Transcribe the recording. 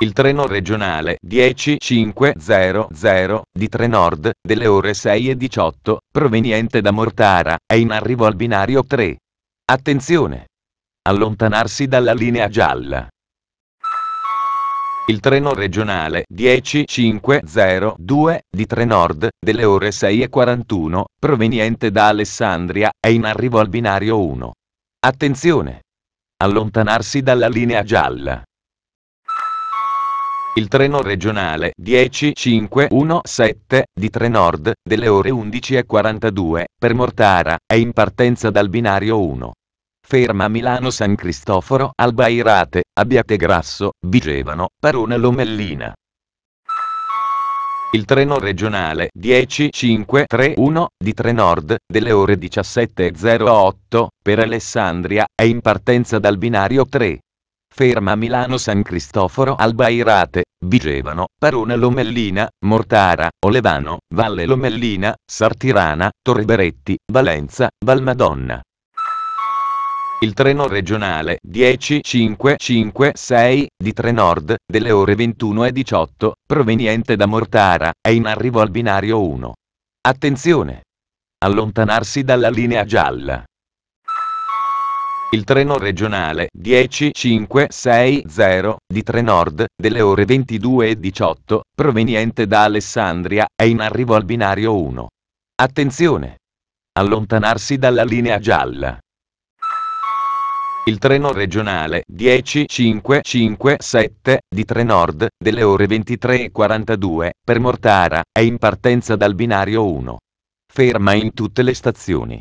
Il treno regionale 10500 di Trenord, delle ore 6.18, proveniente da Mortara, è in arrivo al binario 3. Attenzione! Allontanarsi dalla linea gialla. Il treno regionale 10502 di Trenord, delle ore 6.41, proveniente da Alessandria, è in arrivo al binario 1. Attenzione! Allontanarsi dalla linea gialla il treno regionale 10517 di Trenord, delle ore 11.42, per Mortara, è in partenza dal binario 1. Ferma Milano San Cristoforo, Albairate, Abbiategrasso, Vigevano, Parona Lomellina. Il treno regionale 10531 di Trenord, delle ore 17.08, per Alessandria, è in partenza dal binario 3. Ferma Milano San Cristoforo Albairate, Vigevano, Parona Lomellina, Mortara, Olevano, Valle Lomellina, Sartirana, Torreberetti, Valenza, Valmadonna. Il treno regionale 10556 di Trenord, delle ore 21 e 18, proveniente da Mortara, è in arrivo al binario 1. Attenzione! Allontanarsi dalla linea gialla. Il treno regionale 10560 di Trenord, delle ore 22.18, proveniente da Alessandria, è in arrivo al binario 1. Attenzione! Allontanarsi dalla linea gialla. Il treno regionale 10557 di Trenord, delle ore 23.42, per Mortara, è in partenza dal binario 1. Ferma in tutte le stazioni.